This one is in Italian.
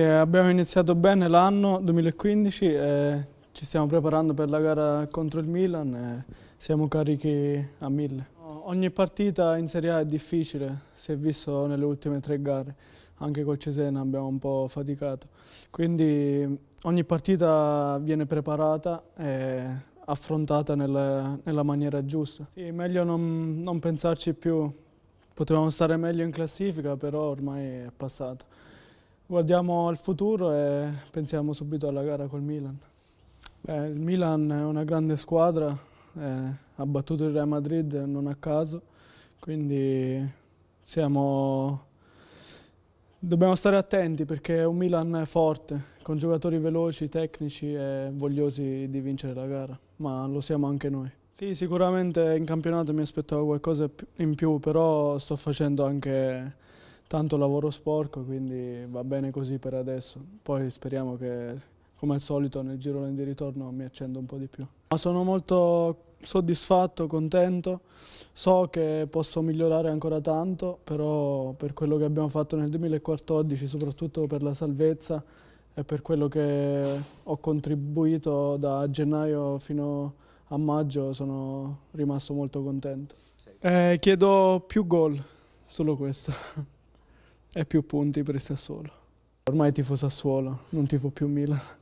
che abbiamo iniziato bene l'anno 2015 e ci stiamo preparando per la gara contro il Milan e siamo carichi a mille. Ogni partita in Serie A è difficile, si è visto nelle ultime tre gare, anche col Cesena abbiamo un po' faticato, quindi ogni partita viene preparata e affrontata nella, nella maniera giusta. Sì, meglio non, non pensarci più, potevamo stare meglio in classifica, però ormai è passato. Guardiamo al futuro e pensiamo subito alla gara col Milan. Beh, il Milan è una grande squadra, eh, ha battuto il Real Madrid non a caso, quindi siamo... dobbiamo stare attenti perché è un Milan forte, con giocatori veloci, tecnici e vogliosi di vincere la gara, ma lo siamo anche noi. Sì, sicuramente in campionato mi aspettavo qualcosa in più, però sto facendo anche tanto lavoro sporco, quindi va bene così per adesso. Poi speriamo che, come al solito, nel giro di ritorno mi accendo un po' di più. Ma sono molto soddisfatto, contento, so che posso migliorare ancora tanto, però per quello che abbiamo fatto nel 2014, soprattutto per la salvezza e per quello che ho contribuito da gennaio fino a maggio, sono rimasto molto contento. Eh, chiedo più gol, solo questo e più punti per Sassuolo. Ormai tifo Sassuolo, non tifo più Milan.